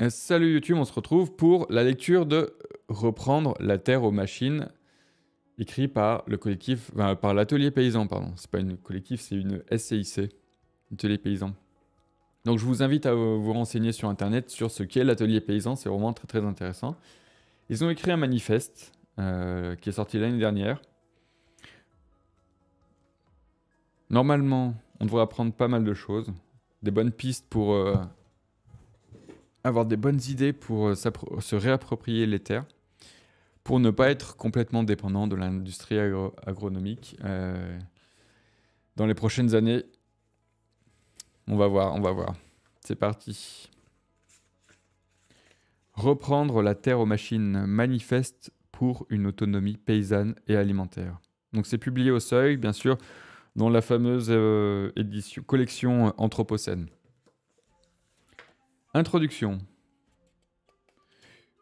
Euh, salut YouTube, on se retrouve pour la lecture de Reprendre la terre aux machines, écrit par le collectif, par l'atelier paysan, pardon. C'est pas une collectif, c'est une SCIC, atelier paysan. Donc je vous invite à vous renseigner sur internet sur ce qu'est l'atelier paysan, c'est vraiment très très intéressant. Ils ont écrit un manifeste euh, qui est sorti l'année dernière. Normalement, on devrait apprendre pas mal de choses, des bonnes pistes pour euh, avoir des bonnes idées pour euh, se réapproprier les terres, pour ne pas être complètement dépendant de l'industrie agronomique. Euh, dans les prochaines années, on va voir, on va voir. C'est parti. Reprendre la terre aux machines manifeste pour une autonomie paysanne et alimentaire. Donc c'est publié au seuil, bien sûr, dans la fameuse euh, collection Anthropocène. Introduction.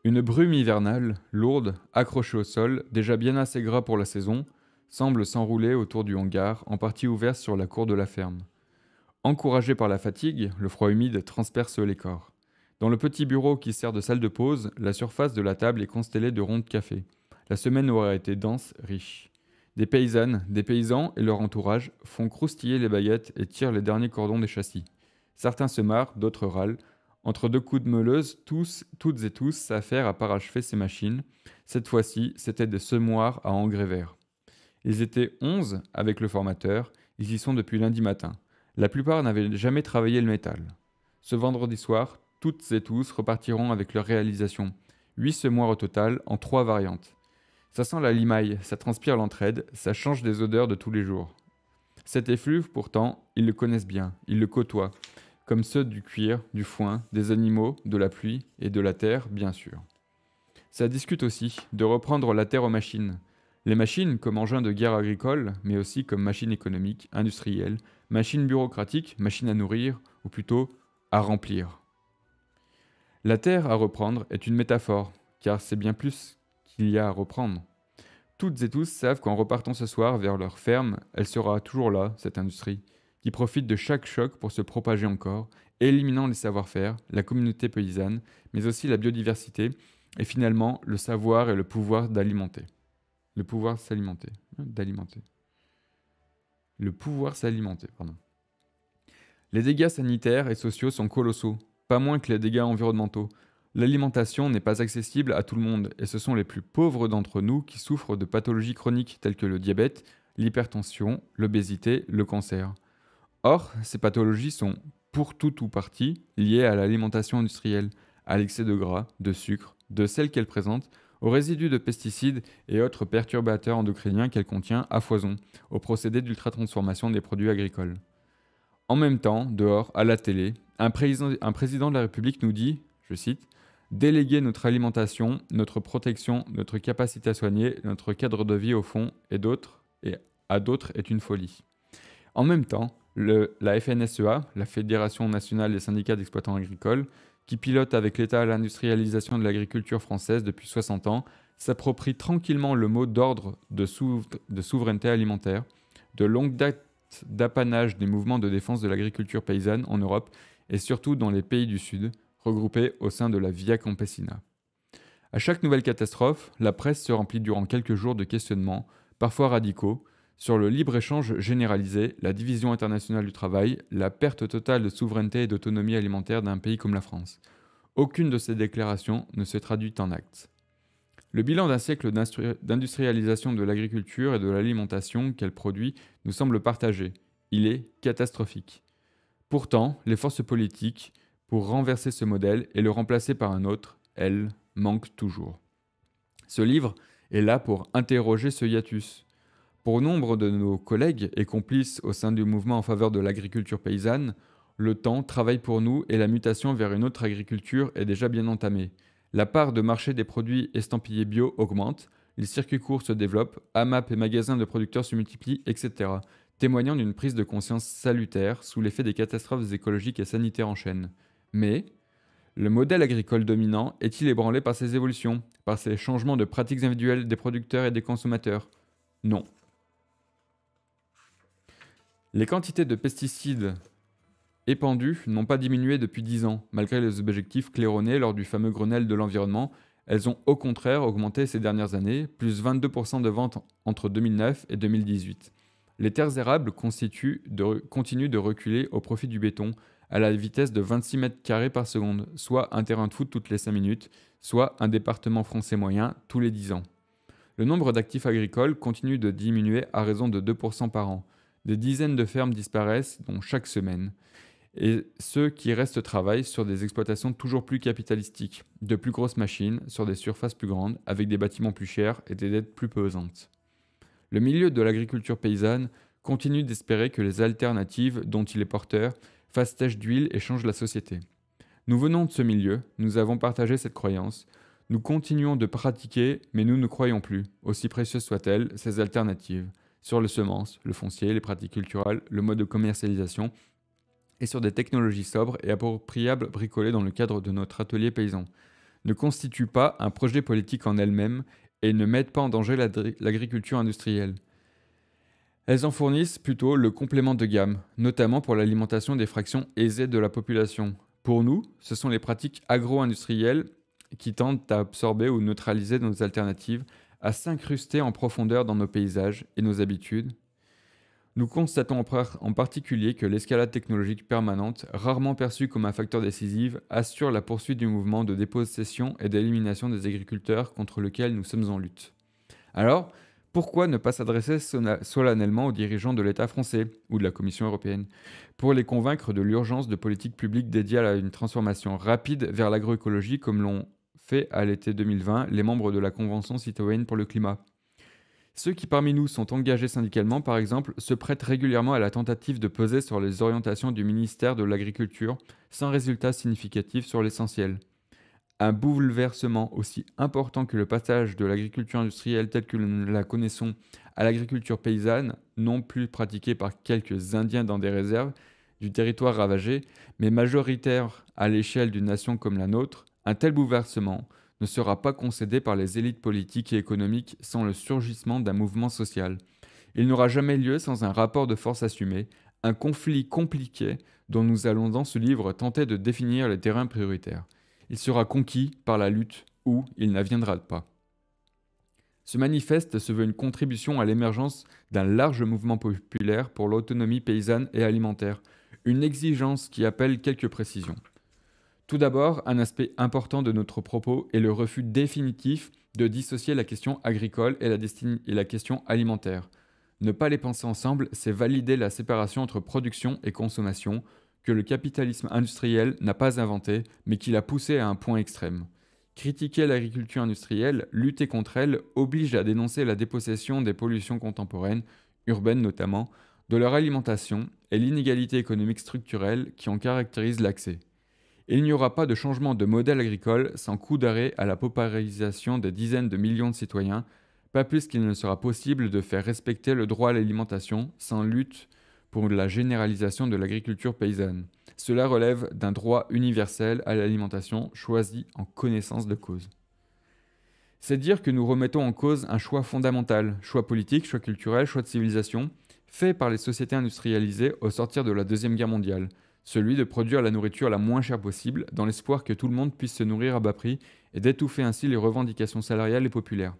Une brume hivernale, lourde, accrochée au sol, déjà bien assez gras pour la saison, semble s'enrouler autour du hangar, en partie ouverte sur la cour de la ferme. Encouragé par la fatigue, le froid humide transperce les corps. Dans le petit bureau qui sert de salle de pause, la surface de la table est constellée de ronds de café. La semaine aura été dense, riche. Des paysannes, des paysans et leur entourage font croustiller les baguettes et tirent les derniers cordons des châssis. Certains se marrent, d'autres râlent, entre deux coups de meuleuse, tous, toutes et tous s'affairent à parachever ces machines. Cette fois-ci, c'était des semoirs à engrais verts. Ils étaient 11 avec le formateur, ils y sont depuis lundi matin. La plupart n'avaient jamais travaillé le métal. Ce vendredi soir, toutes et tous repartiront avec leur réalisation. Huit semoirs au total, en trois variantes. Ça sent la limaille, ça transpire l'entraide, ça change des odeurs de tous les jours. Cet effluve, pourtant, ils le connaissent bien, ils le côtoient, comme ceux du cuir, du foin, des animaux, de la pluie et de la terre, bien sûr. Ça discute aussi de reprendre la terre aux machines. Les machines comme engins de guerre agricole, mais aussi comme machines économiques, industrielles, machines bureaucratiques, machines à nourrir, ou plutôt à remplir. La terre à reprendre est une métaphore, car c'est bien plus qu'il y a à reprendre. Toutes et tous savent qu'en repartant ce soir vers leur ferme, elle sera toujours là, cette industrie, qui profitent de chaque choc pour se propager encore, éliminant les savoir-faire, la communauté paysanne, mais aussi la biodiversité, et finalement le savoir et le pouvoir d'alimenter. Le pouvoir s'alimenter. Hein, d'alimenter. Le pouvoir s'alimenter, pardon. Les dégâts sanitaires et sociaux sont colossaux, pas moins que les dégâts environnementaux. L'alimentation n'est pas accessible à tout le monde, et ce sont les plus pauvres d'entre nous qui souffrent de pathologies chroniques telles que le diabète, l'hypertension, l'obésité, le cancer. Or, ces pathologies sont pour tout ou partie liées à l'alimentation industrielle, à l'excès de gras, de sucre, de sel qu'elle présente, aux résidus de pesticides et autres perturbateurs endocriniens qu'elle contient à foison, aux procédés d'ultra-transformation des produits agricoles. En même temps, dehors, à la télé, un, un président de la République nous dit, je cite, Déléguer notre alimentation, notre protection, notre capacité à soigner, notre cadre de vie au fond et d'autres et à d'autres est une folie. En même temps, la FNSEA, la Fédération nationale des syndicats d'exploitants agricoles, qui pilote avec l'État l'industrialisation de l'agriculture française depuis 60 ans, s'approprie tranquillement le mot d'ordre de, souveraineté alimentaire, de longue date d'apanage des mouvements de défense de l'agriculture paysanne en Europe et surtout dans les pays du Sud, regroupés au sein de la Via Campesina. À chaque nouvelle catastrophe, la presse se remplit durant quelques jours de questionnements, parfois radicaux, sur le libre-échange généralisé, la division internationale du travail, la perte totale de souveraineté et d'autonomie alimentaire d'un pays comme la France. Aucune de ces déclarations ne se traduit en actes. Le bilan d'un siècle d'industrialisation de l'agriculture et de l'alimentation qu'elle produit nous semble partagé. Il est catastrophique. Pourtant, les forces politiques, pour renverser ce modèle et le remplacer par un autre, elles, manquent toujours. Ce livre est là pour interroger ce hiatus, pour nombre de nos collègues et complices au sein du mouvement en faveur de l'agriculture paysanne, le temps travaille pour nous et la mutation vers une autre agriculture est déjà bien entamée. La part de marché des produits estampillés bio augmente, les circuits courts se développent, AMAP et magasins de producteurs se multiplient, etc., témoignant d'une prise de conscience salutaire sous l'effet des catastrophes écologiques et sanitaires en chaîne. Mais le modèle agricole dominant est-il ébranlé par ces évolutions, par ces changements de pratiques individuelles des producteurs et des consommateurs Non. Les quantités de pesticides épandues n'ont pas diminué depuis 10 ans, malgré les objectifs claironnés lors du fameux Grenelle de l'environnement. Elles ont au contraire augmenté ces dernières années, plus 22% de ventes entre 2009 et 2018. Les terres érables continuent de reculer au profit du béton, à la vitesse de 26 mètres carrés par seconde, soit un terrain de foot toutes les 5 minutes, soit un département français moyen tous les 10 ans. Le nombre d'actifs agricoles continue de diminuer à raison de 2% par an. Des dizaines de fermes disparaissent, dont chaque semaine, et ceux qui restent travaillent sur des exploitations toujours plus capitalistiques, de plus grosses machines, sur des surfaces plus grandes, avec des bâtiments plus chers et des dettes plus pesantes. Le milieu de l'agriculture paysanne continue d'espérer que les alternatives dont il est porteur fassent tâche d'huile et changent la société. Nous venons de ce milieu, nous avons partagé cette croyance, nous continuons de pratiquer, mais nous ne croyons plus, aussi précieuses soient-elles, ces alternatives sur les semences, le foncier, les pratiques culturelles, le mode de commercialisation et sur des technologies sobres et appropriables bricolées dans le cadre de notre atelier paysan, ne constituent pas un projet politique en elle-même et ne mettent pas en danger l'agriculture industrielle. Elles en fournissent plutôt le complément de gamme, notamment pour l'alimentation des fractions aisées de la population. Pour nous, ce sont les pratiques agro-industrielles qui tendent à absorber ou neutraliser nos alternatives à s'incruster en profondeur dans nos paysages et nos habitudes. Nous constatons en particulier que l'escalade technologique permanente, rarement perçue comme un facteur décisif, assure la poursuite du mouvement de dépossession et d'élimination des agriculteurs contre lequel nous sommes en lutte. Alors, pourquoi ne pas s'adresser solennellement aux dirigeants de l'État français ou de la Commission européenne pour les convaincre de l'urgence de politiques publiques dédiées à une transformation rapide vers l'agroécologie comme l'ont fait à l'été 2020 les membres de la Convention citoyenne pour le climat. Ceux qui parmi nous sont engagés syndicalement, par exemple, se prêtent régulièrement à la tentative de peser sur les orientations du ministère de l'Agriculture, sans résultat significatif sur l'essentiel. Un bouleversement aussi important que le passage de l'agriculture industrielle telle que nous la connaissons à l'agriculture paysanne, non plus pratiquée par quelques Indiens dans des réserves du territoire ravagé, mais majoritaire à l'échelle d'une nation comme la nôtre, un tel bouleversement ne sera pas concédé par les élites politiques et économiques sans le surgissement d'un mouvement social. Il n'aura jamais lieu sans un rapport de force assumé, un conflit compliqué dont nous allons dans ce livre tenter de définir les terrains prioritaires. Il sera conquis par la lutte ou il n'aviendra pas. Ce manifeste se veut une contribution à l'émergence d'un large mouvement populaire pour l'autonomie paysanne et alimentaire, une exigence qui appelle quelques précisions. Tout d'abord, un aspect important de notre propos est le refus définitif de dissocier la question agricole et la, question alimentaire. Ne pas les penser ensemble, c'est valider la séparation entre production et consommation, que le capitalisme industriel n'a pas inventé, mais qu'il a poussé à un point extrême. Critiquer l'agriculture industrielle, lutter contre elle, oblige à dénoncer la dépossession des pollutions contemporaines, urbaines notamment, de leur alimentation et l'inégalité économique structurelle qui en caractérise l'accès. Il n'y aura pas de changement de modèle agricole sans coup d'arrêt à la paupérisation des dizaines de millions de citoyens, pas plus qu'il ne sera possible de faire respecter le droit à l'alimentation sans lutte pour la généralisation de l'agriculture paysanne. Cela relève d'un droit universel à l'alimentation choisi en connaissance de cause. C'est dire que nous remettons en cause un choix fondamental, choix politique, choix culturel, choix de civilisation, fait par les sociétés industrialisées au sortir de la Deuxième Guerre mondiale, celui de produire la nourriture la moins chère possible, dans l'espoir que tout le monde puisse se nourrir à bas prix et d'étouffer ainsi les revendications salariales et populaires.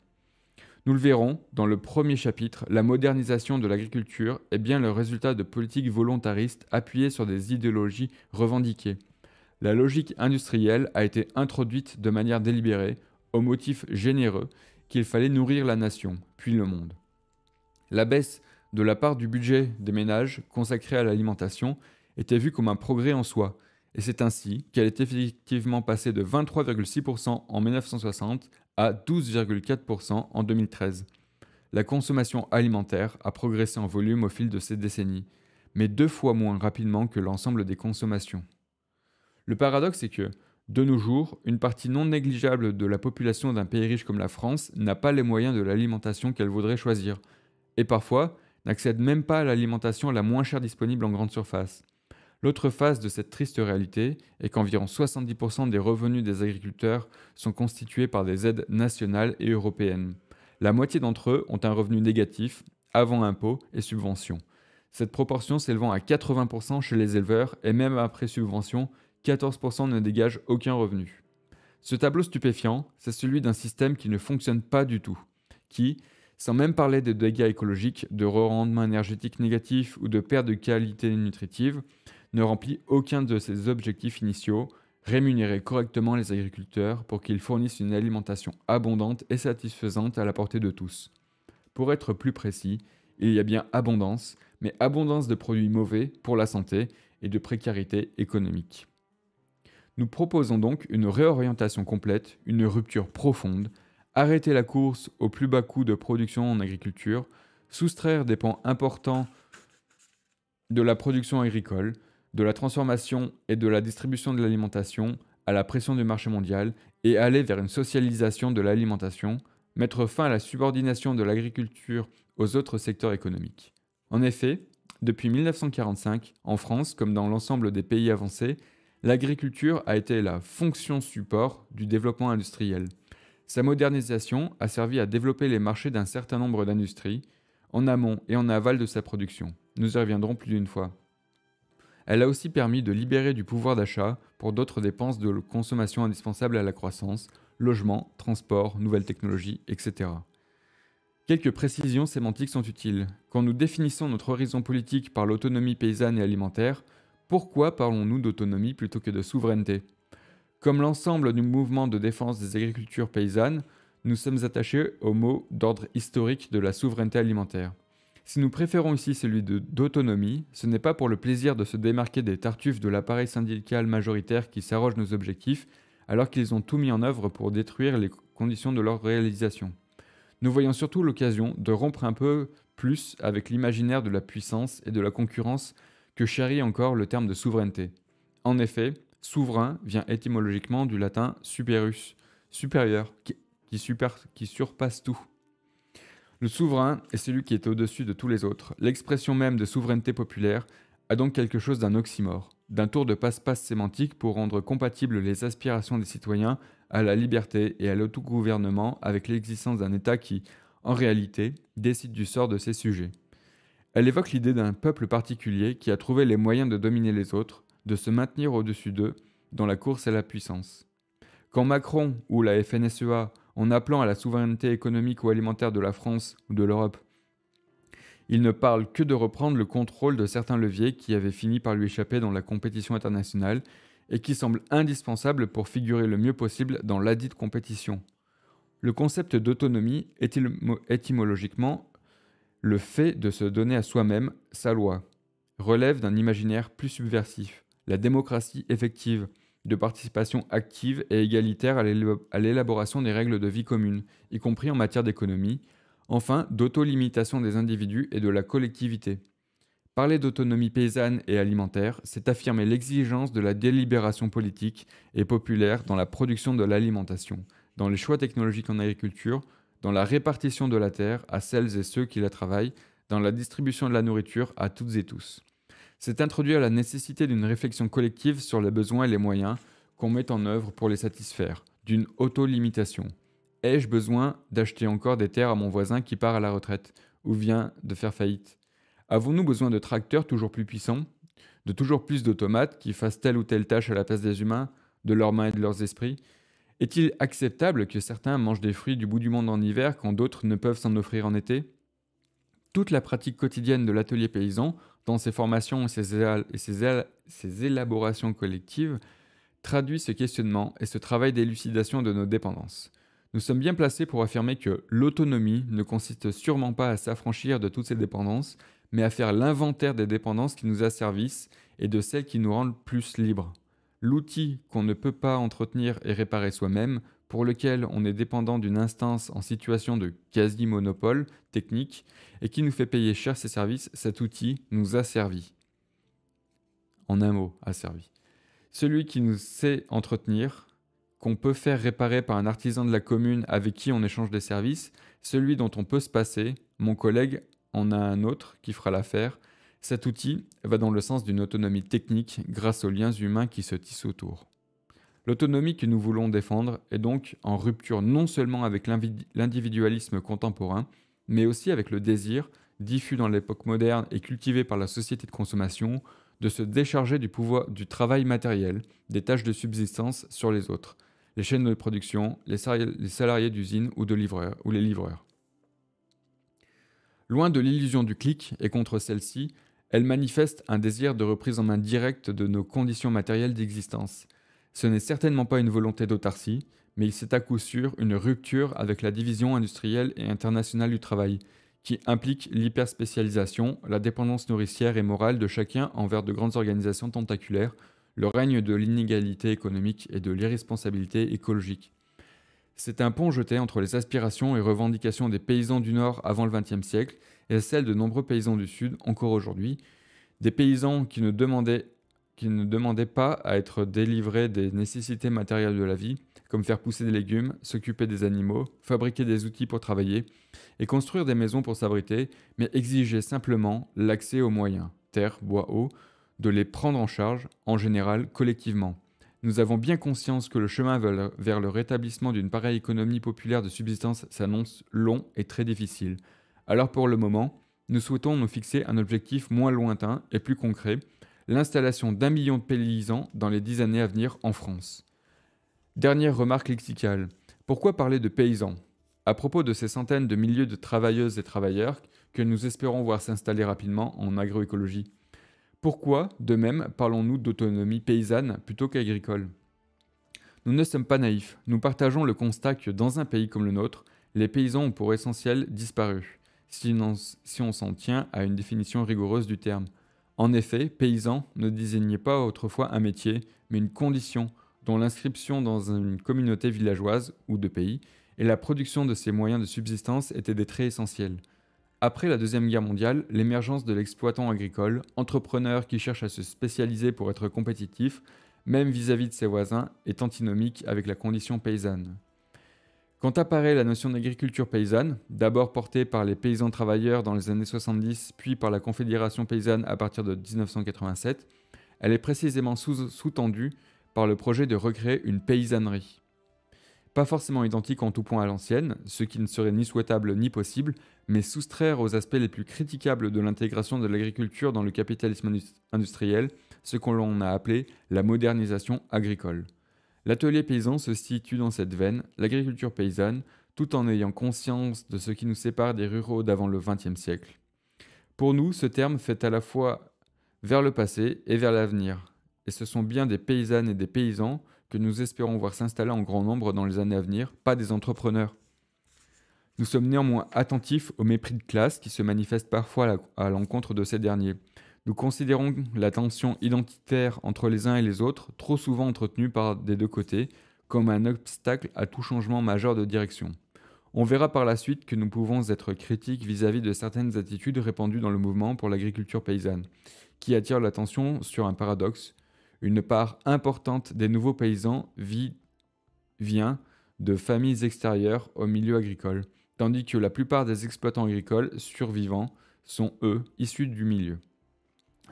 Nous le verrons, dans le premier chapitre, la modernisation de l'agriculture est bien le résultat de politiques volontaristes appuyées sur des idéologies revendiquées. La logique industrielle a été introduite de manière délibérée, au motif généreux qu'il fallait nourrir la nation, puis le monde. La baisse de la part du budget des ménages consacré à l'alimentation était vue comme un progrès en soi, et c'est ainsi qu'elle est effectivement passée de 23,6% en 1960 à 12,4% en 2013. La consommation alimentaire a progressé en volume au fil de ces décennies, mais deux fois moins rapidement que l'ensemble des consommations. Le paradoxe est que, de nos jours, une partie non négligeable de la population d'un pays riche comme la France n'a pas les moyens de l'alimentation qu'elle voudrait choisir, et parfois n'accède même pas à l'alimentation la moins chère disponible en grande surface. L'autre face de cette triste réalité est qu'environ 70% des revenus des agriculteurs sont constitués par des aides nationales et européennes. La moitié d'entre eux ont un revenu négatif avant impôts et subventions. Cette proportion s'élevant à 80% chez les éleveurs et même après subvention, 14% ne dégagent aucun revenu. Ce tableau stupéfiant, c'est celui d'un système qui ne fonctionne pas du tout, qui, sans même parler de dégâts écologiques, de rendement énergétique négatif ou de perte de qualité nutritive, ne remplit aucun de ses objectifs initiaux, rémunérer correctement les agriculteurs pour qu'ils fournissent une alimentation abondante et satisfaisante à la portée de tous. Pour être plus précis, il y a bien abondance, mais abondance de produits mauvais pour la santé et de précarité économique. Nous proposons donc une réorientation complète, une rupture profonde, arrêter la course au plus bas coût de production en agriculture, soustraire des pans importants de la production agricole, de la transformation et de la distribution de l'alimentation à la pression du marché mondial et aller vers une socialisation de l'alimentation, mettre fin à la subordination de l'agriculture aux autres secteurs économiques. En effet, depuis 1945, en France comme dans l'ensemble des pays avancés, l'agriculture a été la fonction support du développement industriel. Sa modernisation a servi à développer les marchés d'un certain nombre d'industries, en amont et en aval de sa production. Nous y reviendrons plus d'une fois. Elle a aussi permis de libérer du pouvoir d'achat pour d'autres dépenses de consommation indispensables à la croissance, logement, transport, nouvelles technologies, etc. Quelques précisions sémantiques sont utiles. Quand nous définissons notre horizon politique par l'autonomie paysanne et alimentaire, pourquoi parlons-nous d'autonomie plutôt que de souveraineté Comme l'ensemble du mouvement de défense des agricultures paysannes, nous sommes attachés au mot d'ordre historique de la souveraineté alimentaire. Si nous préférons ici celui d'autonomie, ce n'est pas pour le plaisir de se démarquer des tartuffes de l'appareil syndical majoritaire qui s'arroge nos objectifs, alors qu'ils ont tout mis en œuvre pour détruire les conditions de leur réalisation. Nous voyons surtout l'occasion de rompre un peu plus avec l'imaginaire de la puissance et de la concurrence que chérit encore le terme de souveraineté. En effet, souverain vient étymologiquement du latin superus, supérieur, qui, qui surpasse tout. Le souverain est celui qui est au-dessus de tous les autres. L'expression même de souveraineté populaire a donc quelque chose d'un oxymore, d'un tour de passe-passe sémantique pour rendre compatibles les aspirations des citoyens à la liberté et à l'autogouvernement avec l'existence d'un État qui, en réalité, décide du sort de ses sujets. Elle évoque l'idée d'un peuple particulier qui a trouvé les moyens de dominer les autres, de se maintenir au-dessus d'eux dans la course à la puissance. Quand Macron ou la FNSEA en appelant à la souveraineté économique ou alimentaire de la France ou de l'Europe. Il ne parle que de reprendre le contrôle de certains leviers qui avaient fini par lui échapper dans la compétition internationale et qui semblent indispensables pour figurer le mieux possible dans ladite compétition. Le concept d'autonomie est étymologiquement le fait de se donner à soi-même sa loi, relève d'un imaginaire plus subversif, la démocratie effective, de participation active et égalitaire à l'élaboration des règles de vie commune, y compris en matière d'économie, enfin d'autolimitation des individus et de la collectivité. Parler d'autonomie paysanne et alimentaire, c'est affirmer l'exigence de la délibération politique et populaire dans la production de l'alimentation, dans les choix technologiques en agriculture, dans la répartition de la terre à celles et ceux qui la travaillent, dans la distribution de la nourriture à toutes et tous. C'est introduire la nécessité d'une réflexion collective sur les besoins et les moyens qu'on met en œuvre pour les satisfaire, d'une auto-limitation. Ai-je besoin d'acheter encore des terres à mon voisin qui part à la retraite ou vient de faire faillite Avons-nous besoin de tracteurs toujours plus puissants De toujours plus d'automates qui fassent telle ou telle tâche à la place des humains, de leurs mains et de leurs esprits Est-il acceptable que certains mangent des fruits du bout du monde en hiver quand d'autres ne peuvent s'en offrir en été Toute la pratique quotidienne de l'atelier paysan dans ses formations et ses, élaborations collectives, traduit ce questionnement et ce travail d'élucidation de nos dépendances. Nous sommes bien placés pour affirmer que l'autonomie ne consiste sûrement pas à s'affranchir de toutes ces dépendances, mais à faire l'inventaire des dépendances qui nous asservissent et de celles qui nous rendent plus libres. L'outil qu'on ne peut pas entretenir et réparer soi-même pour lequel on est dépendant d'une instance en situation de quasi-monopole technique et qui nous fait payer cher ses services, cet outil nous a servi. En un mot, a servi. Celui qui nous sait entretenir, qu'on peut faire réparer par un artisan de la commune avec qui on échange des services, celui dont on peut se passer, mon collègue en a un autre qui fera l'affaire. Cet outil va dans le sens d'une autonomie technique grâce aux liens humains qui se tissent autour. L'autonomie que nous voulons défendre est donc en rupture non seulement avec l'individualisme contemporain, mais aussi avec le désir, diffus dans l'époque moderne et cultivé par la société de consommation, de se décharger du pouvoir du travail matériel, des tâches de subsistance sur les autres, les chaînes de production, les salariés d'usine ou de ou les livreurs. Loin de l'illusion du clic et contre celle-ci, elle manifeste un désir de reprise en main directe de nos conditions matérielles d'existence. Ce n'est certainement pas une volonté d'autarcie, mais il s'est à coup sûr une rupture avec la division industrielle et internationale du travail, qui implique l'hyperspécialisation, la dépendance nourricière et morale de chacun envers de grandes organisations tentaculaires, le règne de l'inégalité économique et de l'irresponsabilité écologique. C'est un pont jeté entre les aspirations et revendications des paysans du Nord avant le XXe siècle et celles de nombreux paysans du Sud encore aujourd'hui, des paysans qui ne demandaient qui ne demandait pas à être délivré des nécessités matérielles de la vie, comme faire pousser des légumes, s'occuper des animaux, fabriquer des outils pour travailler, et construire des maisons pour s'abriter, mais exigeait simplement l'accès aux moyens, terre, bois, eau, de les prendre en charge, en général collectivement. Nous avons bien conscience que le chemin vers le rétablissement d'une pareille économie populaire de subsistance s'annonce long et très difficile. Alors pour le moment, nous souhaitons nous fixer un objectif moins lointain et plus concret, l'installation d'un million de paysans dans les dix années à venir en France. Dernière remarque lexicale. Pourquoi parler de paysans À propos de ces centaines de milliers de travailleuses et travailleurs que nous espérons voir s'installer rapidement en agroécologie. Pourquoi, de même, parlons-nous d'autonomie paysanne plutôt qu'agricole Nous ne sommes pas naïfs, nous partageons le constat que dans un pays comme le nôtre, les paysans ont pour essentiel disparu, si on s'en tient à une définition rigoureuse du terme. En effet, paysan ne désignait pas autrefois un métier, mais une condition dont l'inscription dans une communauté villageoise ou de pays et la production de ses moyens de subsistance étaient des traits essentiels. Après la Deuxième Guerre mondiale, l'émergence de l'exploitant agricole, entrepreneur qui cherche à se spécialiser pour être compétitif, même vis-à-vis -vis de ses voisins, est antinomique avec la condition paysanne. Quand apparaît la notion d'agriculture paysanne, d'abord portée par les paysans travailleurs dans les années 70, puis par la Confédération paysanne à partir de 1987, elle est précisément sous-tendue par le projet de recréer une paysannerie. Pas forcément identique en tout point à l'ancienne, ce qui ne serait ni souhaitable ni possible, mais soustraire aux aspects les plus critiquables de l'intégration de l'agriculture dans le capitalisme industriel ce qu'on a appelé la modernisation agricole. L'atelier paysan se situe dans cette veine, l'agriculture paysanne, tout en ayant conscience de ce qui nous sépare des ruraux d'avant le XXe siècle. Pour nous, ce terme fait à la fois vers le passé et vers l'avenir, et ce sont bien des paysannes et des paysans que nous espérons voir s'installer en grand nombre dans les années à venir, pas des entrepreneurs. Nous sommes néanmoins attentifs au mépris de classe qui se manifeste parfois à l'encontre de ces derniers. Nous considérons la tension identitaire entre les uns et les autres, trop souvent entretenue par des deux côtés, comme un obstacle à tout changement majeur de direction. On verra par la suite que nous pouvons être critiques vis-à-vis de certaines attitudes répandues dans le mouvement pour l'agriculture paysanne, qui attirent l'attention sur un paradoxe. Une part importante des nouveaux paysans vient de familles extérieures au milieu agricole, tandis que la plupart des exploitants agricoles survivants sont, eux, issus du milieu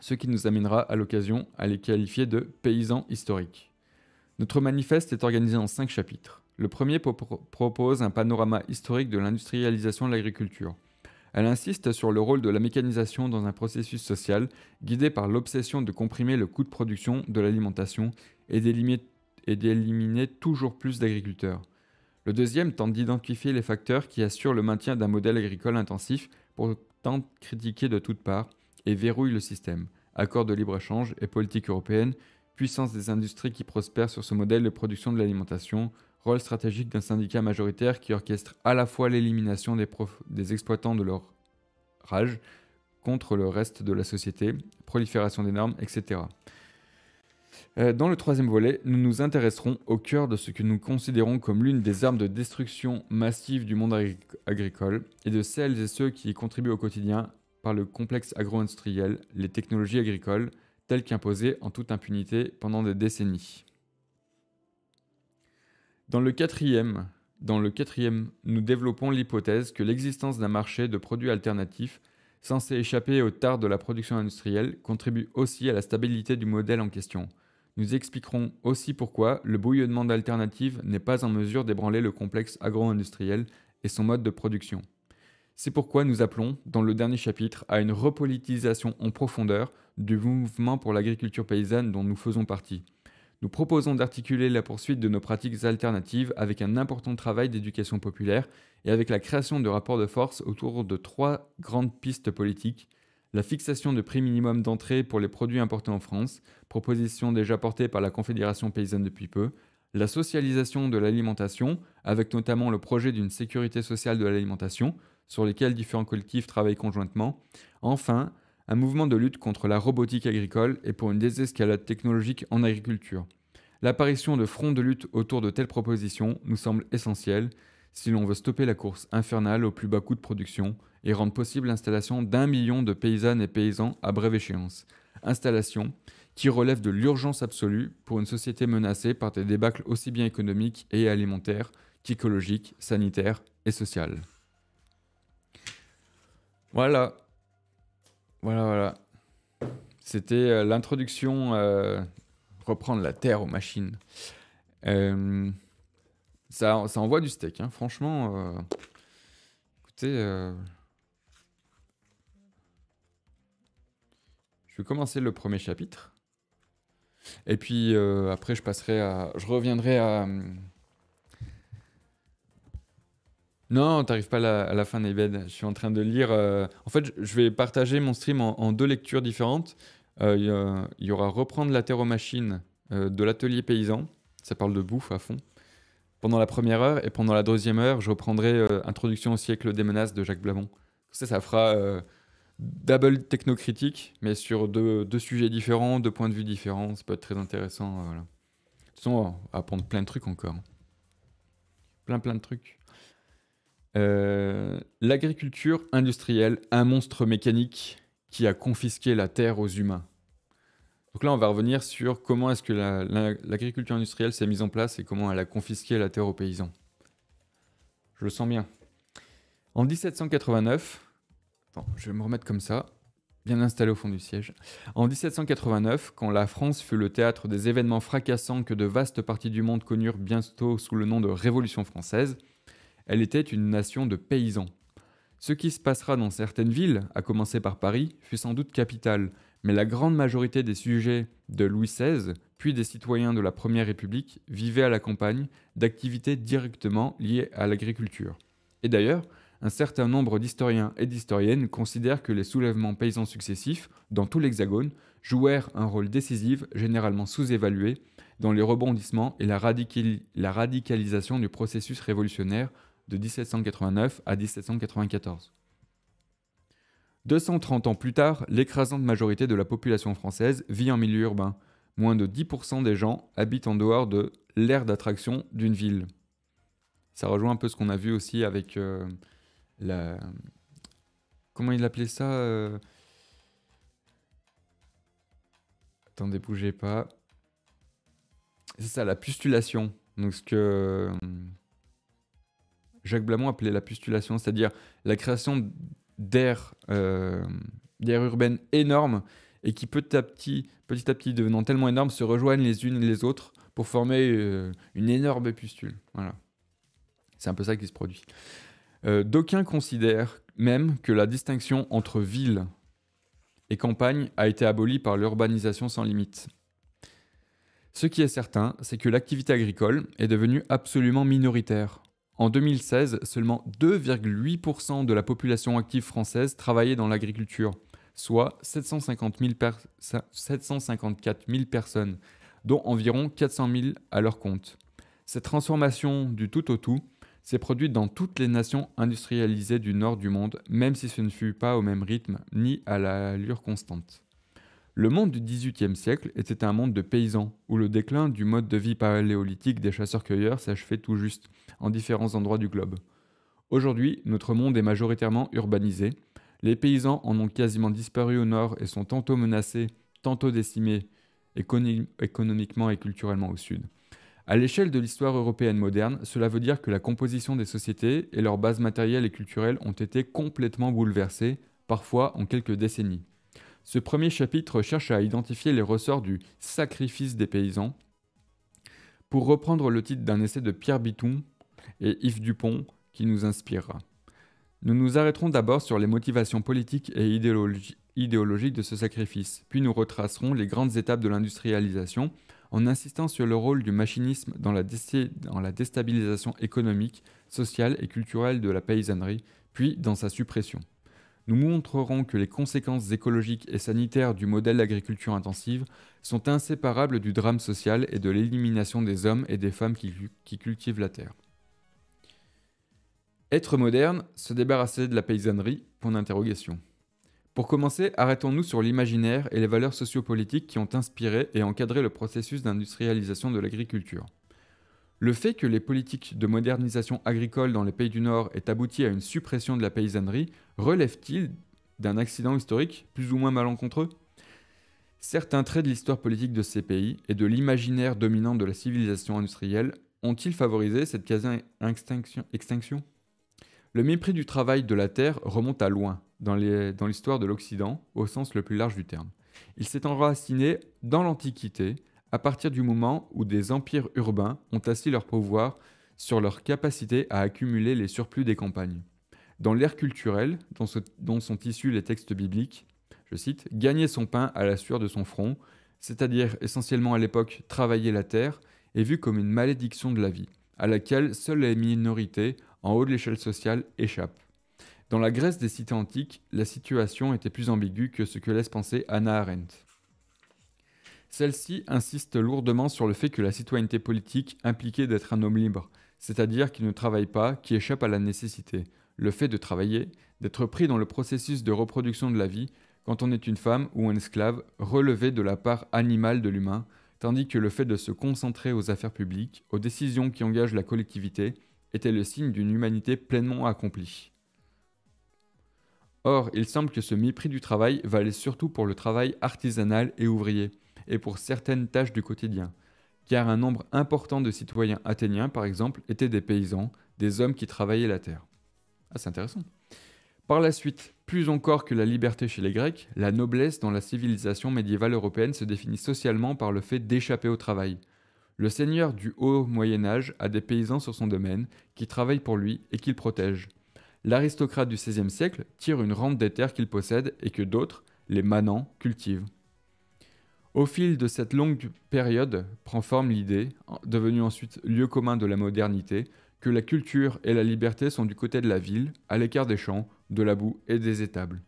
ce qui nous amènera à l'occasion à les qualifier de paysans historiques. Notre manifeste est organisé en cinq chapitres. Le premier propose un panorama historique de l'industrialisation de l'agriculture. Elle insiste sur le rôle de la mécanisation dans un processus social, guidé par l'obsession de comprimer le coût de production de l'alimentation et d'éliminer toujours plus d'agriculteurs. Le deuxième tente d'identifier les facteurs qui assurent le maintien d'un modèle agricole intensif, pourtant critiqué de toutes parts, et verrouille le système. Accord de libre-échange et politique européenne, puissance des industries qui prospèrent sur ce modèle de production de l'alimentation, rôle stratégique d'un syndicat majoritaire qui orchestre à la fois l'élimination des, exploitants de leur rage contre le reste de la société, prolifération des normes, etc. Euh, dans le troisième volet, nous nous intéresserons au cœur de ce que nous considérons comme l'une des armes de destruction massive du monde agricole et de celles et ceux qui y contribuent au quotidien par le complexe agro-industriel les technologies agricoles telles qu'imposées en toute impunité pendant des décennies. Dans le quatrième, dans le nous développons l'hypothèse que l'existence d'un marché de produits alternatifs censé échapper au tard de la production industrielle contribue aussi à la stabilité du modèle en question. Nous expliquerons aussi pourquoi le bouillonnement d'alternatives n'est pas en mesure d'ébranler le complexe agro-industriel et son mode de production. C'est pourquoi nous appelons, dans le dernier chapitre, à une repolitisation en profondeur du mouvement pour l'agriculture paysanne dont nous faisons partie. Nous proposons d'articuler la poursuite de nos pratiques alternatives avec un important travail d'éducation populaire et avec la création de rapports de force autour de trois grandes pistes politiques. La fixation de prix minimum d'entrée pour les produits importés en France, proposition déjà portée par la Confédération paysanne depuis peu, la socialisation de l'alimentation, avec notamment le projet d'une sécurité sociale de l'alimentation, sur lesquels différents collectifs travaillent conjointement. Enfin, un mouvement de lutte contre la robotique agricole et pour une désescalade technologique en agriculture. L'apparition de fronts de lutte autour de telles propositions nous semble essentielle si l'on veut stopper la course infernale au plus bas coût de production et rendre possible l'installation d'un million de paysannes et paysans à brève échéance. Installation qui relève de l'urgence absolue pour une société menacée par des débâcles aussi bien économiques et alimentaires qu'écologiques, sanitaires et sociales. Voilà. Voilà, voilà. C'était euh, l'introduction, euh, reprendre la terre aux machines. Euh, ça, ça, envoie du steak, hein. franchement. écoutez, je vais commencer le premier chapitre. Et puis après, je passerai à, je reviendrai à non, t'arrives pas à la, à fin Je suis en train de lire. Euh, en fait, je vais partager mon stream en, deux lectures différentes. Euh, il y, aura Reprendre la terre aux machines euh, de l'atelier paysan. Ça parle de bouffe à fond. Pendant la première heure et pendant la deuxième heure, je reprendrai Introduction au siècle des menaces de Jacques blabon' Ça, ça fera double technocritique, mais sur deux, sujets différents, deux points de vue différents. Ça peut être très intéressant. voilà. De toute façon, apprendre plein de trucs encore. Plein, plein de trucs. Euh, l'agriculture industrielle, un monstre mécanique qui a confisqué la terre aux humains. Donc là, on va revenir sur comment est-ce que l'agriculture industrielle s'est mise en place et comment elle a confisqué la terre aux paysans. Je le sens bien. En 1789, je vais me remettre comme ça, bien installé au fond du siège. En 1789, quand la France fut le théâtre des événements fracassants que de vastes parties du monde connurent bientôt sous le nom de Révolution française, elle était une nation de paysans. Ce qui se passera dans certaines villes, à commencer par Paris, fut sans doute capital, mais la grande majorité des sujets de Louis XVI, puis des citoyens de la Première République, vivaient à la campagne, d'activités directement liées à l'agriculture. Et d'ailleurs, un certain nombre d'historiens et d'historiennes considèrent que les soulèvements paysans successifs, dans tout l'Hexagone, jouèrent un rôle décisif, généralement sous-évalué, dans les rebondissements et la radicalisation du processus révolutionnaire de 1789 à 1794. 230 ans plus tard, l'écrasante majorité de la population française vit en milieu urbain. Moins de 10% des gens habitent en dehors de l'aire d'attraction d'une ville. Ça rejoint un peu ce qu'on a vu aussi avec euh, la... Comment il appelait ça euh, Attendez, bougez pas. C'est ça, la pustulation. Donc ce que... Euh, Jacques Blamont appelait la pustulation, c'est-à-dire la création d'air euh, urbaines énormes et qui petit à petit, petit à petit devenant tellement énormes, se rejoignent les unes les autres pour former euh, une énorme pustule. Voilà. C'est un peu ça qui se produit. Euh, d'aucuns considèrent même que la distinction entre ville et campagne a été abolie par l'urbanisation sans limite. Ce qui est certain, c'est que l'activité agricole est devenue absolument minoritaire en 2016, seulement 2,8% de la population active française travaillait dans l'agriculture, soit 754 000 personnes, dont environ 400 000 à leur compte. Cette transformation du tout au tout s'est produite dans toutes les nations industrialisées du nord du monde, même si ce ne fut pas au même rythme ni à l'allure constante. Le monde du XVIIIe siècle était un monde de paysans, où le déclin du mode de vie paléolithique des chasseurs-cueilleurs s'achevait tout juste, en différents endroits du globe. Aujourd'hui, notre monde est majoritairement urbanisé, les paysans en ont quasiment disparu au nord et sont tantôt menacés, tantôt décimés, économiquement et culturellement au sud. À l'échelle de l'histoire européenne moderne, cela veut dire que la composition des sociétés et leurs bases matérielles et culturelles ont été complètement bouleversées, parfois en quelques décennies. Ce premier chapitre cherche à identifier les ressorts du sacrifice des paysans, pour reprendre le titre d'un essai de Pierre Biton et Yves Dupont qui nous inspirera. Nous nous arrêterons d'abord sur les motivations politiques et idéologiques de ce sacrifice, puis nous retracerons les grandes étapes de l'industrialisation en insistant sur le rôle du machinisme dans la déstabilisation économique, sociale et culturelle de la paysannerie, puis dans sa suppression nous montrerons que les conséquences écologiques et sanitaires du modèle d'agriculture intensive sont inséparables du drame social et de l'élimination des hommes et des femmes qui, cultivent la terre. Être moderne, se débarrasser de la paysannerie Point d'interrogation. Pour commencer, arrêtons-nous sur l'imaginaire et les valeurs sociopolitiques qui ont inspiré et encadré le processus d'industrialisation de l'agriculture. Le fait que les politiques de modernisation agricole dans les pays du Nord aient abouti à une suppression de la paysannerie relève-t-il d'un accident historique plus ou moins malencontreux Certains traits de l'histoire politique de ces pays et de l'imaginaire dominant de la civilisation industrielle ont-ils favorisé cette quasi-extinction Le mépris du travail de la terre remonte à loin dans l'histoire de l'Occident au sens le plus large du terme. Il s'est enraciné dans l'Antiquité, à partir du moment où des empires urbains ont assis leur pouvoir sur leur capacité à accumuler les surplus des campagnes. Dans l'ère culturelle dont, sont issus les textes bibliques, je cite, Gagner son pain à la sueur de son front, c'est-à-dire essentiellement à l'époque travailler la terre, est vu comme une malédiction de la vie, à laquelle seules les minorités en haut de l'échelle sociale échappent. Dans la Grèce des cités antiques, la situation était plus ambiguë que ce que laisse penser Anna Arendt. Celle-ci insiste lourdement sur le fait que la citoyenneté politique impliquait d'être un homme libre, c'est-à-dire qui ne travaille pas, qui échappe à la nécessité. Le fait de travailler, d'être pris dans le processus de reproduction de la vie, quand on est une femme ou un esclave, relevé de la part animale de l'humain, tandis que le fait de se concentrer aux affaires publiques, aux décisions qui engagent la collectivité, était le signe d'une humanité pleinement accomplie. Or, il semble que ce mépris du travail valait surtout pour le travail artisanal et ouvrier, et pour certaines tâches du quotidien, car un nombre important de citoyens athéniens, par exemple, étaient des paysans, des hommes qui travaillaient la terre. Ah, c'est intéressant. Par la suite, plus encore que la liberté chez les Grecs, la noblesse dans la civilisation médiévale européenne se définit socialement par le fait d'échapper au travail. Le seigneur du haut Moyen Âge a des paysans sur son domaine qui travaillent pour lui et qu'il protège. L'aristocrate du XVIe siècle tire une rente des terres qu'il possède et que d'autres, les manants, cultivent. Au fil de cette longue période prend forme l'idée, devenue ensuite lieu commun de la modernité, que la culture et la liberté sont du côté de la ville, à l'écart des champs, de la boue et des étables.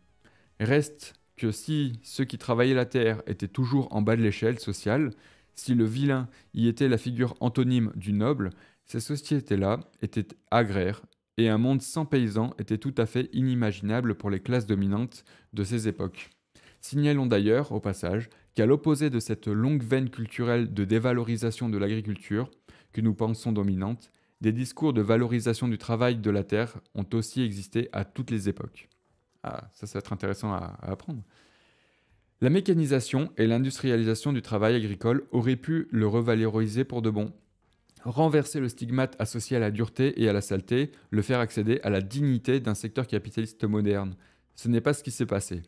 Reste que si ceux qui travaillaient la terre étaient toujours en bas de l'échelle sociale, si le vilain y était la figure antonyme du noble, ces sociétés-là étaient agraires, et un monde sans paysans était tout à fait inimaginable pour les classes dominantes de ces époques. Signalons d'ailleurs, au passage, qu'à l'opposé de cette longue veine culturelle de dévalorisation de l'agriculture, que nous pensons dominante, des discours de valorisation du travail de la terre ont aussi existé à toutes les époques. Ah, ça, ça va être intéressant à, à apprendre. La mécanisation et l'industrialisation du travail agricole auraient pu le revaloriser pour de bon, renverser le stigmate associé à la dureté et à la saleté, le faire accéder à la dignité d'un secteur capitaliste moderne. Ce n'est pas ce qui s'est passé.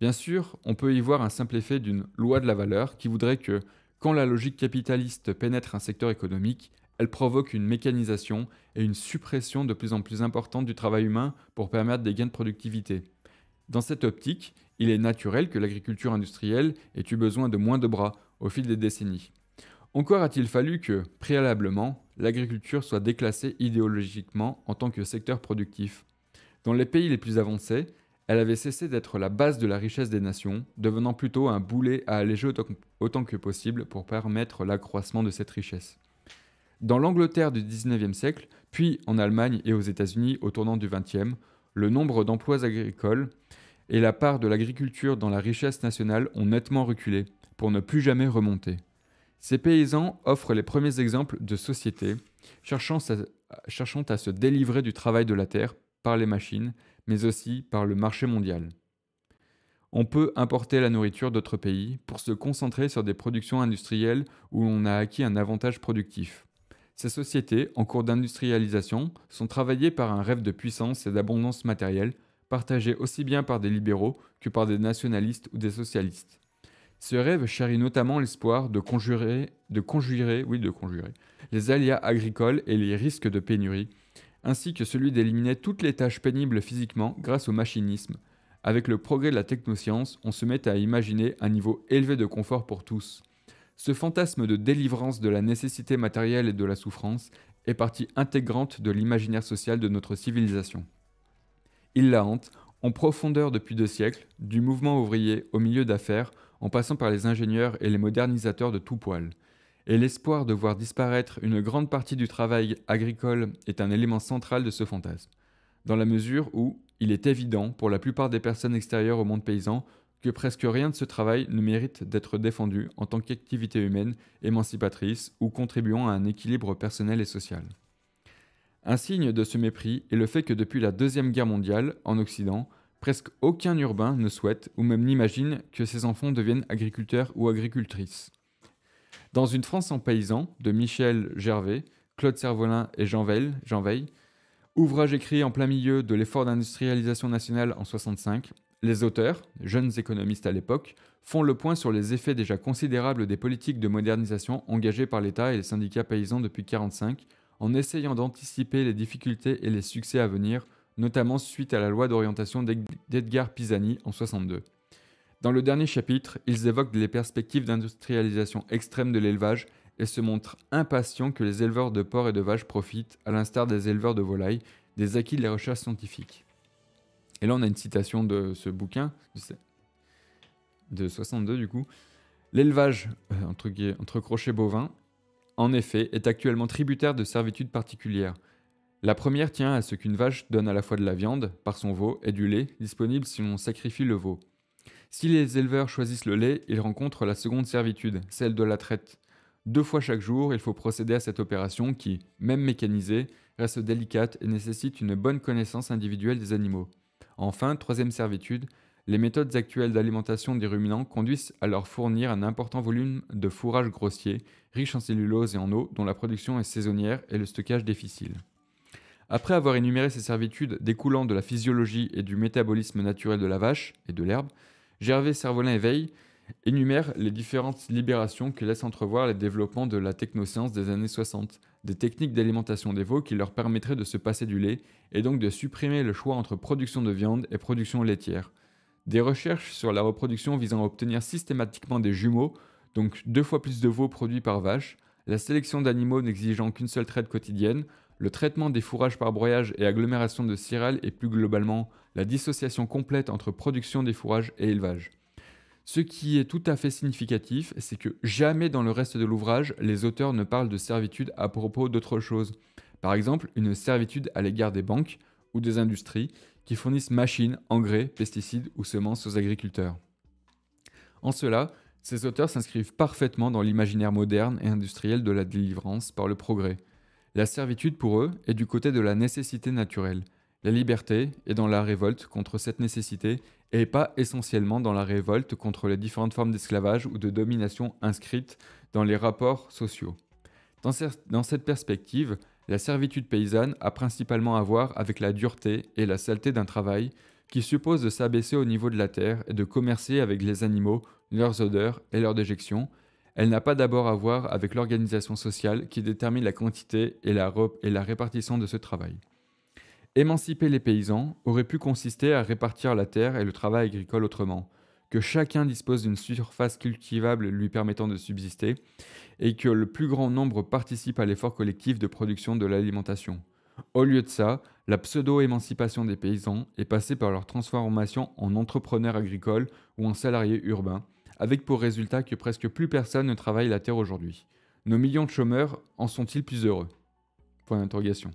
Bien sûr, on peut y voir un simple effet d'une loi de la valeur qui voudrait que, quand la logique capitaliste pénètre un secteur économique, elle provoque une mécanisation et une suppression de plus en plus importante du travail humain pour permettre des gains de productivité. Dans cette optique, il est naturel que l'agriculture industrielle ait eu besoin de moins de bras au fil des décennies. Encore a-t-il fallu que, préalablement, l'agriculture soit déclassée idéologiquement en tant que secteur productif. Dans les pays les plus avancés, elle avait cessé d'être la base de la richesse des nations, devenant plutôt un boulet à alléger autant que possible pour permettre l'accroissement de cette richesse. Dans l'Angleterre du 19e siècle, puis en Allemagne et aux États-Unis au tournant du 20e, le nombre d'emplois agricoles et la part de l'agriculture dans la richesse nationale ont nettement reculé, pour ne plus jamais remonter. Ces paysans offrent les premiers exemples de sociétés cherchant à, cherchant à se délivrer du travail de la terre par les machines mais aussi par le marché mondial. On peut importer la nourriture d'autres pays pour se concentrer sur des productions industrielles où on a acquis un avantage productif. Ces sociétés, en cours d'industrialisation, sont travaillées par un rêve de puissance et d'abondance matérielle, partagé aussi bien par des libéraux que par des nationalistes ou des socialistes. Ce rêve chérit notamment l'espoir de conjurer, de conjurer, oui, de conjurer, les aléas agricoles et les risques de pénurie, ainsi que celui d'éliminer toutes les tâches pénibles physiquement grâce au machinisme. Avec le progrès de la technoscience, on se met à imaginer un niveau élevé de confort pour tous. Ce fantasme de délivrance de la nécessité matérielle et de la souffrance est partie intégrante de l'imaginaire social de notre civilisation. Il la hante en profondeur depuis deux siècles, du mouvement ouvrier au milieu d'affaires, en passant par les ingénieurs et les modernisateurs de tout poil et l'espoir de voir disparaître une grande partie du travail agricole est un élément central de ce fantasme, dans la mesure où il est évident pour la plupart des personnes extérieures au monde paysan que presque rien de ce travail ne mérite d'être défendu en tant qu'activité humaine émancipatrice ou contribuant à un équilibre personnel et social. Un signe de ce mépris est le fait que depuis la Deuxième Guerre mondiale, en Occident, presque aucun urbain ne souhaite ou même n'imagine que ses enfants deviennent agriculteurs ou agricultrices. Dans une France en Paysans, de Michel Gervais, Claude Servolin et Jean Veil, ouvrage écrit en plein milieu de l'effort d'industrialisation nationale en 65, les auteurs, jeunes économistes à l'époque, font le point sur les effets déjà considérables des politiques de modernisation engagées par l'État et les syndicats paysans depuis 1945, en essayant d'anticiper les difficultés et les succès à venir, notamment suite à la loi d'orientation d'Edgar Pisani en 62. Dans le dernier chapitre, ils évoquent les perspectives d'industrialisation extrême de l'élevage et se montrent impatients que les éleveurs de porcs et de vaches profitent, à l'instar des éleveurs de volailles, des acquis de la recherche scientifique. Et là, on a une citation de ce bouquin, de 62 du coup. L'élevage, euh, entre, entre crochets bovins, en effet, est actuellement tributaire de servitudes particulières. La première tient à ce qu'une vache donne à la fois de la viande, par son veau, et du lait, disponible si l'on sacrifie le veau. Si les éleveurs choisissent le lait, ils rencontrent la seconde servitude, celle de la traite. Deux fois chaque jour, il faut procéder à cette opération qui, même mécanisée, reste délicate et nécessite une bonne connaissance individuelle des animaux. Enfin, troisième servitude, les méthodes actuelles d'alimentation des ruminants conduisent à leur fournir un important volume de fourrage grossier, riche en cellulose et en eau, dont la production est saisonnière et le stockage difficile. Après avoir énuméré ces servitudes découlant de la physiologie et du métabolisme naturel de la vache et de l'herbe, Gervais Servolin-Éveil énumère les différentes libérations que laissent entrevoir les développements de la technoscience des années 60, des techniques d'alimentation des veaux qui leur permettraient de se passer du lait et donc de supprimer le choix entre production de viande et production laitière. Des recherches sur la reproduction visant à obtenir systématiquement des jumeaux, donc deux fois plus de veaux produits par vache, la sélection d'animaux n'exigeant qu'une seule traite quotidienne, le traitement des fourrages par broyage et agglomération de sirèles et plus globalement la dissociation complète entre production des fourrages et élevage. Ce qui est tout à fait significatif, c'est que jamais dans le reste de l'ouvrage, les auteurs ne parlent de servitude à propos d'autre chose. Par exemple, une servitude à l'égard des banques ou des industries qui fournissent machines, engrais, pesticides ou semences aux agriculteurs. En cela, ces auteurs s'inscrivent parfaitement dans l'imaginaire moderne et industriel de la délivrance par le progrès. La servitude pour eux est du côté de la nécessité naturelle. La liberté est dans la révolte contre cette nécessité et pas essentiellement dans la révolte contre les différentes formes d'esclavage ou de domination inscrites dans les rapports sociaux. Dans, cette perspective, la servitude paysanne a principalement à voir avec la dureté et la saleté d'un travail qui suppose de s'abaisser au niveau de la terre et de commercer avec les animaux, leurs odeurs et leurs déjections. Elle n'a pas d'abord à voir avec l'organisation sociale qui détermine la quantité et la, et la répartition de ce travail. Émanciper les paysans aurait pu consister à répartir la terre et le travail agricole autrement, que chacun dispose d'une surface cultivable lui permettant de subsister, et que le plus grand nombre participe à l'effort collectif de production de l'alimentation. Au lieu de ça, la pseudo-émancipation des paysans est passée par leur transformation en entrepreneurs agricoles ou en salariés urbains, avec pour résultat que presque plus personne ne travaille la terre aujourd'hui. Nos millions de chômeurs en sont-ils plus heureux Point d'interrogation.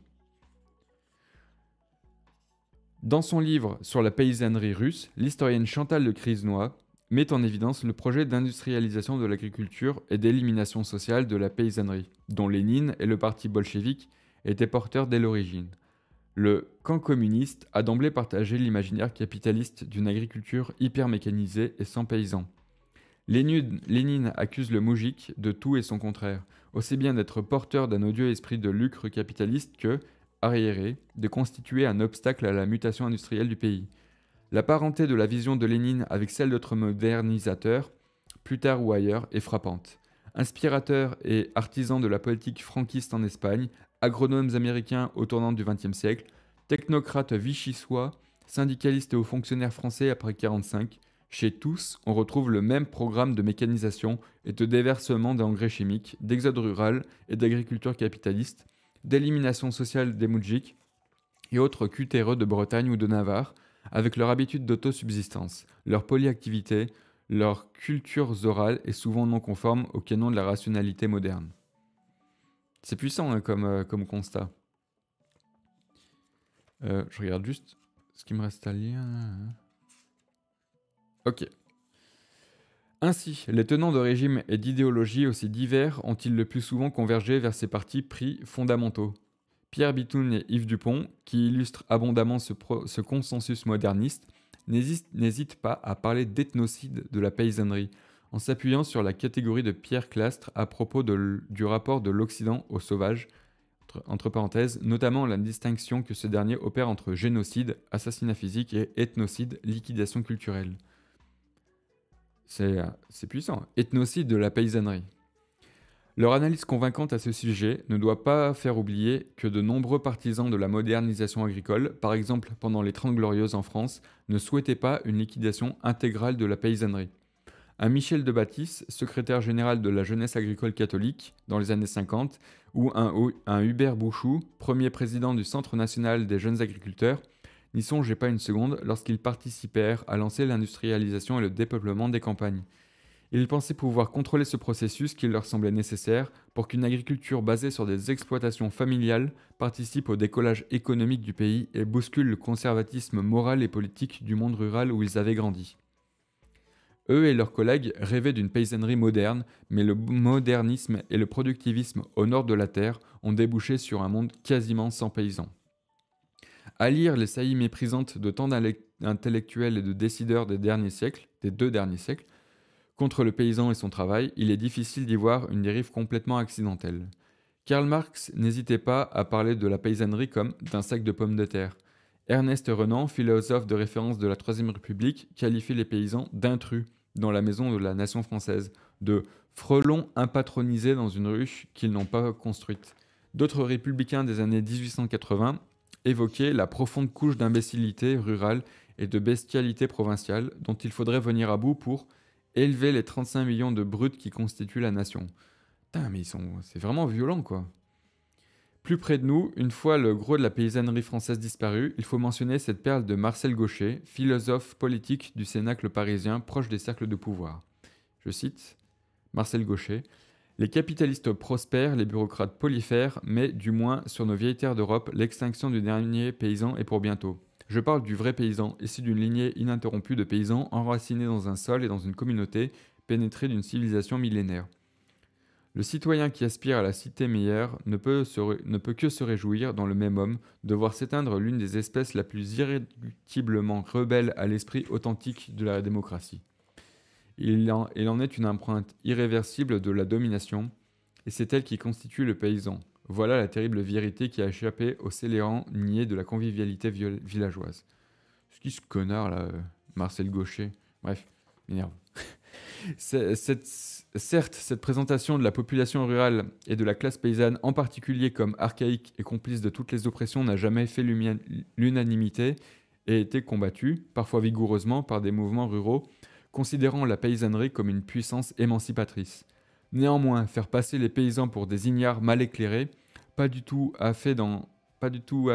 Dans son livre sur la paysannerie russe, l'historienne Chantal de Crisnois met en évidence le projet d'industrialisation de l'agriculture et d'élimination sociale de la paysannerie, dont Lénine et le parti bolchevique étaient porteurs dès l'origine. Le camp communiste a d'emblée partagé l'imaginaire capitaliste d'une agriculture hyper mécanisée et sans paysans. Lénine, Lénine accuse le moujik de tout et son contraire, aussi bien d'être porteur d'un odieux esprit de lucre capitaliste que, arriéré, de constituer un obstacle à la mutation industrielle du pays. La parenté de la vision de Lénine avec celle d'autres modernisateurs, plus tard ou ailleurs, est frappante. Inspirateur et artisans de la politique franquiste en Espagne, agronomes américains au tournant du XXe siècle, technocrates vichysois, syndicalistes et hauts fonctionnaires français après 1945, chez tous, on retrouve le même programme de mécanisation et de déversement d'engrais chimiques, d'exode rural et d'agriculture capitaliste, d'élimination sociale des Moudjiks et autres cutéreux de Bretagne ou de Navarre, avec leur habitude d'autosubsistance, leur polyactivité, leur culture orales et souvent non conforme au canon de la rationalité moderne. C'est puissant hein, comme, euh, comme, constat. Euh, je regarde juste ce qui me reste à lire. Ok. Ainsi, les tenants de régimes et d'idéologies aussi divers ont-ils le plus souvent convergé vers ces partis pris fondamentaux. Pierre Bitoun et Yves Dupont, qui illustrent abondamment ce, consensus moderniste, n'hésitent pas à parler d'ethnocide de la paysannerie, en s'appuyant sur la catégorie de Pierre Clastre à propos du rapport de l'Occident au sauvage, entre, parenthèses, notamment la distinction que ce dernier opère entre génocide, assassinat physique et ethnocide, liquidation culturelle. Euh, c'est puissant. Ethnocide de la paysannerie. Leur analyse convaincante à ce sujet ne doit pas faire oublier que de nombreux partisans de la modernisation agricole, par exemple pendant les Trente Glorieuses en France, ne souhaitaient pas une liquidation intégrale de la paysannerie. Un Michel de Baptiste, secrétaire général de la jeunesse agricole catholique dans les années 50, ou un, un Hubert Bouchou, premier président du Centre national des jeunes agriculteurs, n'y songeait pas une seconde lorsqu'ils participèrent à lancer l'industrialisation et le dépeuplement des campagnes. Ils pensaient pouvoir contrôler ce processus qui leur semblait nécessaire pour qu'une agriculture basée sur des exploitations familiales participe au décollage économique du pays et bouscule le conservatisme moral et politique du monde rural où ils avaient grandi. Eux et leurs collègues rêvaient d'une paysannerie moderne, mais le modernisme et le productivisme au nord de la Terre ont débouché sur un monde quasiment sans paysans à lire les saillies méprisantes de tant d'intellectuels et de décideurs des derniers siècles, des deux derniers siècles, contre le paysan et son travail, il est difficile d'y voir une dérive complètement accidentelle. Karl Marx n'hésitait pas à parler de la paysannerie comme d'un sac de pommes de terre. Ernest Renan, philosophe de référence de la Troisième République, qualifie les paysans d'intrus dans la maison de la nation française, de frelons impatronisés dans une ruche qu'ils n'ont pas construite. D'autres républicains des années 1880 évoquer la profonde couche d'imbécilité rurale et de bestialité provinciale dont il faudrait venir à bout pour élever les 35 millions de brutes qui constituent la nation. Putain, mais ils sont. C'est vraiment violent, quoi. Plus près de nous, une fois le gros de la paysannerie française disparu, il faut mentionner cette perle de Marcel Gaucher, philosophe politique du Cénacle parisien proche des cercles de pouvoir. Je cite Marcel Gaucher. Les capitalistes prospèrent, les bureaucrates prolifèrent, mais du moins sur nos vieilles terres d'Europe, l'extinction du dernier paysan est pour bientôt. Je parle du vrai paysan, issu d'une lignée ininterrompue de paysans enracinés dans un sol et dans une communauté, pénétrés d'une civilisation millénaire. Le citoyen qui aspire à la cité meilleure ne peut, ne peut que se réjouir, dans le même homme, de voir s'éteindre l'une des espèces la plus irréductiblement rebelle à l'esprit authentique de la démocratie. Il en, est une empreinte irréversible de la domination, et c'est elle qui constitue le paysan. Voilà la terrible vérité qui a échappé aux scélérants niais de la convivialité villageoise. Ce qui ce connard là, euh, Marcel Gaucher. Bref, m'énerve. certes, cette présentation de la population rurale et de la classe paysanne en particulier comme archaïque et complice de toutes les oppressions n'a jamais fait l'unanimité et a été combattue, parfois vigoureusement, par des mouvements ruraux considérant la paysannerie comme une puissance émancipatrice. Néanmoins, faire passer les paysans pour des ignares mal éclairés, pas du tout à fait dans, tout,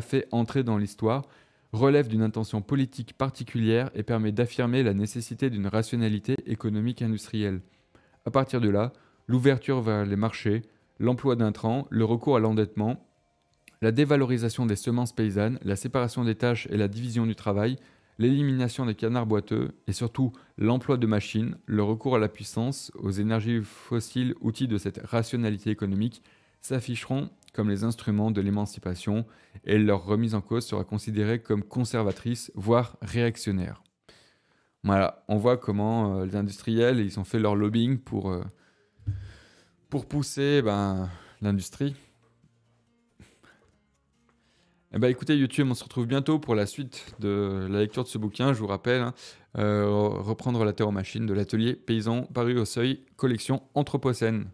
fait dans l'histoire, relève d'une intention politique particulière et permet d'affirmer la nécessité d'une rationalité économique industrielle. À partir de là, l'ouverture vers les marchés, l'emploi d'un d'intrants, le recours à l'endettement, la dévalorisation des semences paysannes, la séparation des tâches et la division du travail l'élimination des canards boiteux et surtout l'emploi de machines, le recours à la puissance, aux énergies fossiles, outils de cette rationalité économique, s'afficheront comme les instruments de l'émancipation et leur remise en cause sera considérée comme conservatrice, voire réactionnaire. Voilà, on voit comment euh, les industriels, ils ont fait leur lobbying pour, euh, pour pousser ben, l'industrie eh ben, écoutez YouTube, on se retrouve bientôt pour la suite de la lecture de ce bouquin. Je vous rappelle, hein. euh, Reprendre la terre aux machines de l'atelier paysan paru au seuil, collection Anthropocène.